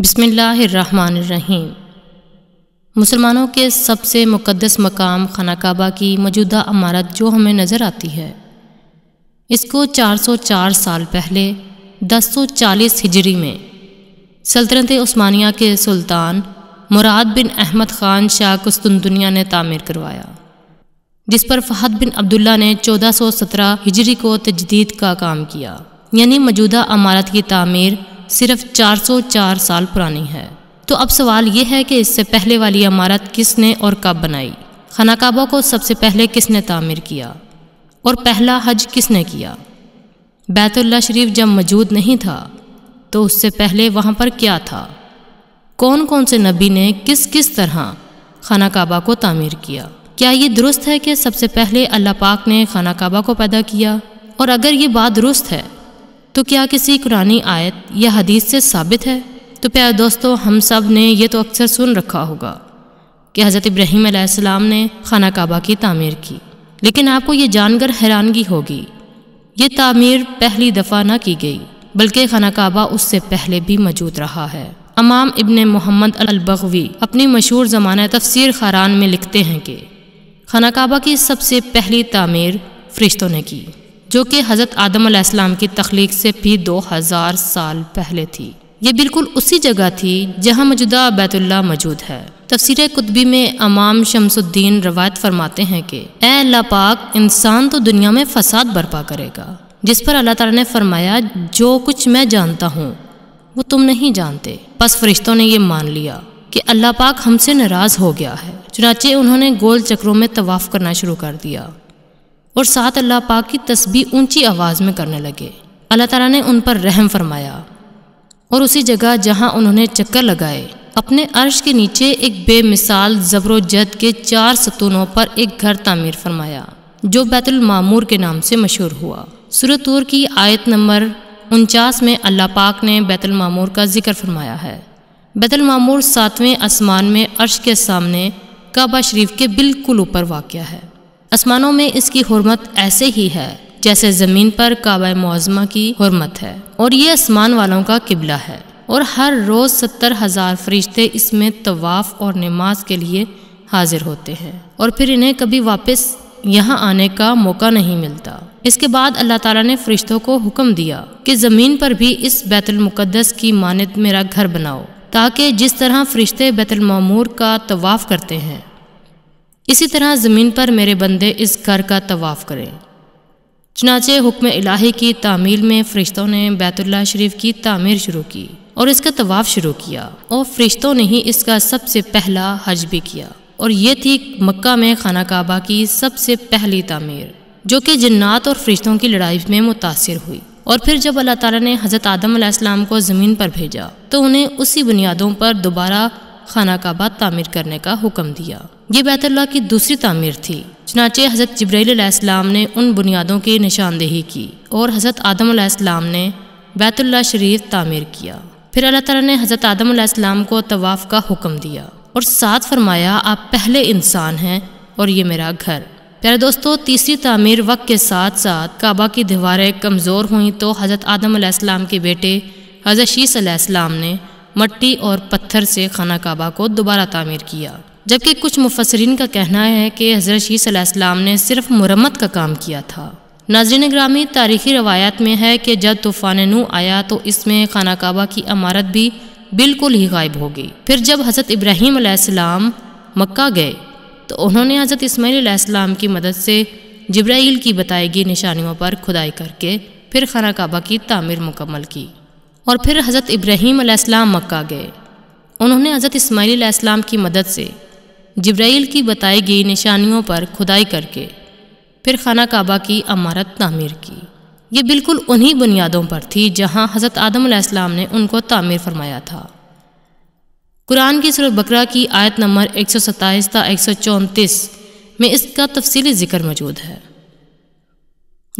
बिसमीम मुसलमानों के सबसे मुकदस मकाम खाना काबा की मौजूदा अमारत जो हमें नज़र आती है इसको 404 साल पहले 1040 हिजरी में सल्तनत उस्मानिया के सुल्तान मुराद बिन अहमद ख़ान शाह कस्तुनदुनिया ने तामीर करवाया जिस पर फ़हद बिन अब्दुल्ला ने 1417 हिजरी को तजदीद का काम किया यानी मौजूदा अमारत की तामीर सिर्फ 404 साल पुरानी है तो अब सवाल यह है कि इससे पहले वाली इमारत किसने और कब बनाई खाना काबा को सबसे पहले किसने तामीर किया और पहला हज किसने किया बैतुल्ला शरीफ जब मौजूद नहीं था तो उससे पहले वहाँ पर क्या था कौन कौन से नबी ने किस किस तरह खाना काबा को तामीर किया क्या ये दुरुस्त है कि सबसे पहले अल्लाह पाक ने खाना काबा को पैदा किया और अगर ये बात दुरुस्त है तो क्या किसी कुरानी आयत या हदीस से साबित है तो प्यारे दोस्तों हम सब ने यह तो अक्सर सुन रखा होगा कि हज़रत इब्राहिम ने खाना काबा की तामीर की लेकिन आपको ये जानकर हैरानगी होगी ये तामीर पहली दफ़ा ना की गई बल्कि खाना काबा उससे पहले भी मौजूद रहा है अमाम इबन मोहम्मद अलबगवी अपनी मशहूर ज़माना तफसीर खारान में लिखते हैं कि खाना काबा की सबसे पहली तामीर फरिश्तों ने की जो कि हज़रत आदम आसमाम की तख्लीक से भी दो हज़ार साल पहले थी ये बिल्कुल उसी जगह थी जहाँ मौजूदा बैतुल्ला मौजूद है तफसर कुतबी में अमाम शमसुद्दीन रवायत फरमाते हैं कि अल्लाह पाक इंसान तो दुनिया में फसाद बर्पा करेगा जिस पर अल्लाह तला ने फरमाया जो कुछ मैं जानता हूँ वो तुम नहीं जानते बस फरिश्तों ने यह मान लिया कि अल्लाह पाक हमसे नाराज़ हो गया है चुनाचे उन्होंने गोल चक्रों में तवाफ़ करना शुरू कर दिया और साथ अल्लाह पाक की तस्बी ऊंची आवाज़ में करने लगे अल्लाह ताला ने उन पर रहम फरमाया और उसी जगह जहाँ उन्होंने चक्कर लगाए अपने अर्श के नीचे एक बेमिसाल जबरोजद के चार सतूनों पर एक घर तामीर फरमाया जो बैतुलमामूर के नाम से मशहूर हुआ सूरतूर की आयत नंबर उनचास में अल्लाह पाक ने बैतुलमामूर का जिक्र फरमाया है बैतुलमामूर सातवें आसमान में अर्श के सामने काबा शरीफ के बिल्कुल ऊपर वाक़ है आसमानों में इसकी हरमत ऐसे ही है जैसे ज़मीन पर काबा मुआजमा की हरमत है और ये आसमान वालों का किबला है और हर रोज़ सत्तर हज़ार फरिश्ते इसमें तवाफ़ और नमाज के लिए हाजिर होते हैं और फिर इन्हें कभी वापस यहाँ आने का मौका नहीं मिलता इसके बाद अल्लाह ताला ने फरिश्तों को हुक्म दिया कि ज़मीन पर भी इस बैतुलमक़दस की मानद मेरा घर बनाओ ताकि जिस तरह फरिश्ते बैतुलमूर का तवाफ़ करते हैं इसी तरह ज़मीन पर मेरे बंदे इस घर का तवाफ़ करें चनाचे हुक्म इलाही की तामील में फ़रिश्तों ने बैतुल्ला शरीफ की तामीर शुरू की और इसका तवाफ़ शुरू किया और फ़रिश्तों ने ही इसका सबसे पहला हज भी किया और ये थी मक्का में खाना काबा की सबसे पहली तामीर जो कि जन्नात और फ़रिश्तों की लड़ाई में मुतासर हुई और फिर जब अल्लाह ताला ने हज़रत आदम को ज़मीन पर भेजा तो उन्हें उसी बुनियादों पर दोबारा खाना काबा तामीर करने का हुक्म दिया ये बैतुल्ला की दूसरी तामीर थी चनाचे हज़रत जब्राईसम ने उन बुनियादों की निशानदेही की और हज़रत आदम ने बैतुल्ला शरीफ तामीर किया फिर अल्लाह तला ने हज़रत आदम को तवाफ़ का हुक्म दिया और साथ फरमाया आप पहले इंसान हैं और ये मेरा घर प्यारे दोस्तों तीसरी तामीर वक्त के साथ साथ काबा की दीवारें कमज़ोर हुई तो हज़रत आदम के बेटे हज़रत शीस ने मट्टी और पत्थर से खाना काबा को दोबारा तामीर किया जबकि कुछ मुफसरिन का कहना है कि हज़रत शीसम ने सिर्फ मुरम्मत का काम किया था नाजरन ग्रामी तारीखी रवायात में है कि जब तूफ़ान नू आया तो इसमें खाना काबा की अमारत भी बिल्कुल ही गायब हो गई फिर जब हज़रत इब्राहीम आसमाम मक्का गए तो उन्होंने हज़रत इसमाईल की मदद से जब्राइल की बताई गई निशानियों पर खुदाई करके फिर खाना काबा की तमीर मुकम्मल की और फिर हज़रत इब्राहिम मक् मक्का गए उन्होंने हज़रत इसमाईल की मदद से जब्राइल की बताई गई निशानियों पर खुदाई करके फिर खाना काबा की अमारत तामीर की ये बिल्कुल उन्हीं बुनियादों पर थी जहां हज़रत आदम आसमाम ने उनको तामीर फरमाया था कुरान की सूरत बकरा की आयत नंबर एक सौ सत्ताईस एक सौ चौंतीस में इसका तफसीली ज़िक्र मौजूद है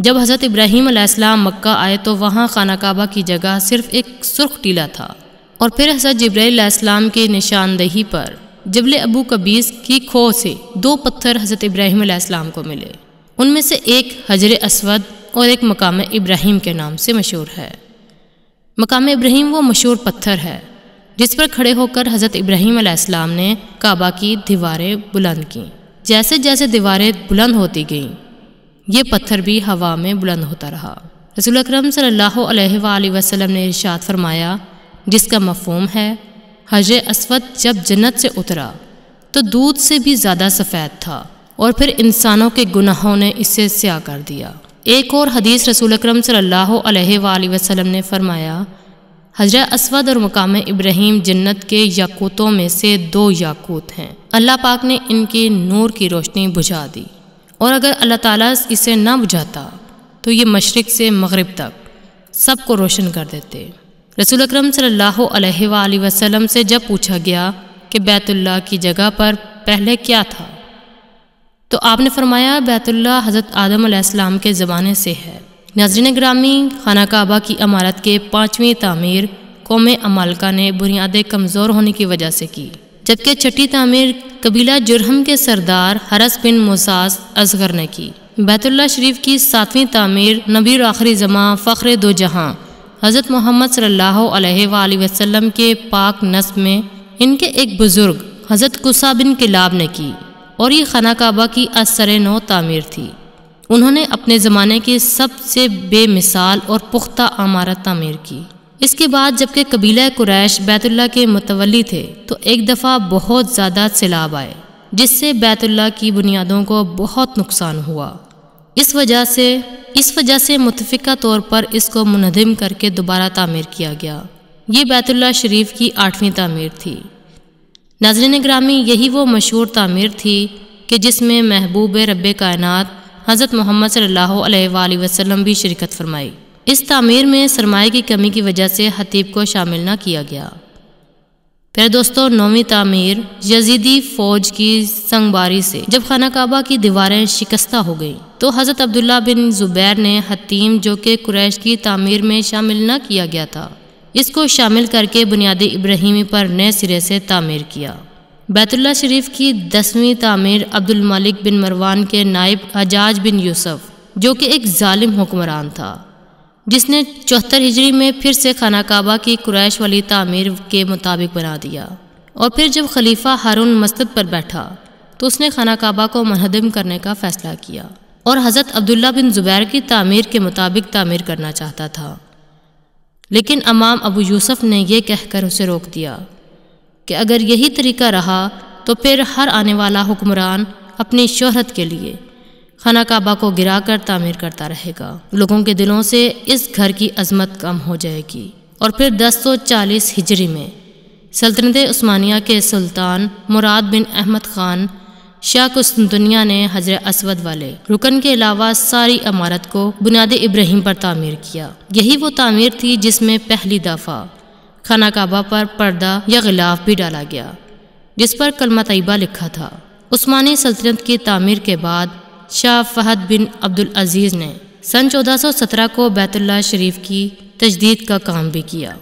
जब हज़रत इब्राहीम आसमाम मक्का आए तो वहाँ खाना काबा की जगह सिर्फ एक सुर्ख टीला था और फिर हज़रत जब्राईसम की निशानदेही पर जबल अबू कबीस की खो से दो पत्थर हज़रत इब्राहिम आसमाम को मिले उनमें से एक हजर असवद और एक मकाम इब्राहिम के नाम से मशहूर है मकाम इब्राहिम वो मशहूर पत्थर है जिस पर खड़े होकर हज़रत इब्राहिम आसमाम ने काबा की दीवारें बुलंद की जैसे जैसे दीवारें बुलंद होती गईं ये पत्थर भी हवा में बुलंद होता रहा रसूल अक्रम सल्ला वसलम ने इर्शाद फरमाया जिसका मफहम है हजर असवद जब जन्नत से उतरा तो दूध से भी ज़्यादा सफ़ेद था और फिर इंसानों के गुनाहों ने इसे स्या कर दिया एक और हदीस रसूल अक्रम वसल्लम ने फरमाया हजर असवद और मकाम इब्राहिम जन्नत के याकूतों में से दो याकूत हैं अल्लाह पाक ने इनके नूर की रोशनी बुझा दी और अगर अल्लाह ताला इसे ना बुझाता तो ये मशरक़ से मगरब तक सबको रोशन कर देते रसूल अक्रम सल्लल्लाहु वसल्लम से जब पूछा गया कि बैतुल्ला की जगह पर पहले क्या था तो आपने फरमाया बैतुल्ला हज़रत आदम के ज़माने से है नजरिन ग्रामी खाना काबा की अमारत के पाँचवीं तमीर कौम अमालका ने बुनियादें कमज़ोर होने की वजह से की जबकि छठी तमीर कबीला जुरहम के सरदार हरस बिन मोसास असगर ने की बैतुल्ला शरीफ की सातवीं तमीर नबीर आखिरी जमा फ़खरे दो जहाँ हज़रत मोहम्मद सल्ला वसम के पाक नस्ब में इनके एक बुज़ुर्ग हज़रत कुसा बिन किलाब ने की और ये खाना काबा की असर नौ तामीर थी उन्होंने अपने ज़माने की सबसे बेमिसाल और पुख्ता अमारत तामीर की इसके बाद जबकि कबीला कुरैश बैतुल्ला के मुतवली थे तो एक दफ़ा बहुत ज़्यादा सैलाब आए जिससे बैतुल्ला की बुनियादों को बहुत नुकसान हुआ इस वजह से इस वजह से मुतफ़ा तौर पर इसको मुनदम करके दोबारा तामीर किया गया ये बैतुल्ला शरीफ की आठवीं तामीर थी नाजरन ग्रामी यही वो मशहूर तामीर थी कि जिसमें महबूब रब कायनत हज़रत मोहम्मद सल्ला वसम भी शिरकत फरमाई इस तामीर में सरमाए की कमी की वजह से हतीब को शामिल ना किया गया फिर दोस्तों नौवीं तामीर यजीदी फ़ौज की संगबारी से जब खाना काबा की दीवारें शिकस्ता हो गईं तो हज़रत अब्दुल्ला बिन ज़ुबैर ने हतीम जो कि कुरैश की तामीर में शामिल न किया गया था इसको शामिल करके बुनियादी इब्राहिमी पर नए सिरे से तामीर किया बैतुल्ला शरीफ की दसवीं तामीर अब्दुल मलिक बिन मरवान के नायब अजाज बिन यूसुफ जो कि एक जालिम हुक्मरान था जिसने चौहत्तर हिजरी में फिर से खाना काबा की कुरैश वाली तामीर के मुताबिक बना दिया और फिर जब खलीफा हारून मस्जिद पर बैठा तो उसने खाना काबा को मनहदम करने का फ़ैसला किया और हज़रत अब्दुल्ला बिन ज़ुबैर की तामीर के मुताबिक तामीर करना चाहता था लेकिन अमाम अबू यूसुफ ने यह कहकर उसे रोक दिया कि अगर यही तरीका रहा तो फिर हर आने वाला हुक्मरान अपनी शोहरत के लिए खाना काबा को गिरा कर तामीर करता रहेगा लोगों के दिलों से इस घर की अजमत कम हो जाएगी और फिर 1040 हिजरी में सल्तनत उस्मानिया के सुल्तान मुराद बिन अहमद ख़ान शाह दुनिया ने हजर असवद वाले रुकन के अलावा सारी इमारत को बुनियाद इब्राहिम पर तामीर किया यही वो तामीर थी जिसमें पहली दफ़ा खाना काबा पर पर्दा या गिलाफ भी डाला गया जिस पर कलमा तयबा लिखा था उस्मानी सल्तनत की तामीर के बाद शाह फहद बिन अब्दुल अजीज़ ने सन 1417 को बैतुल्ला शरीफ की तजदीद का काम भी किया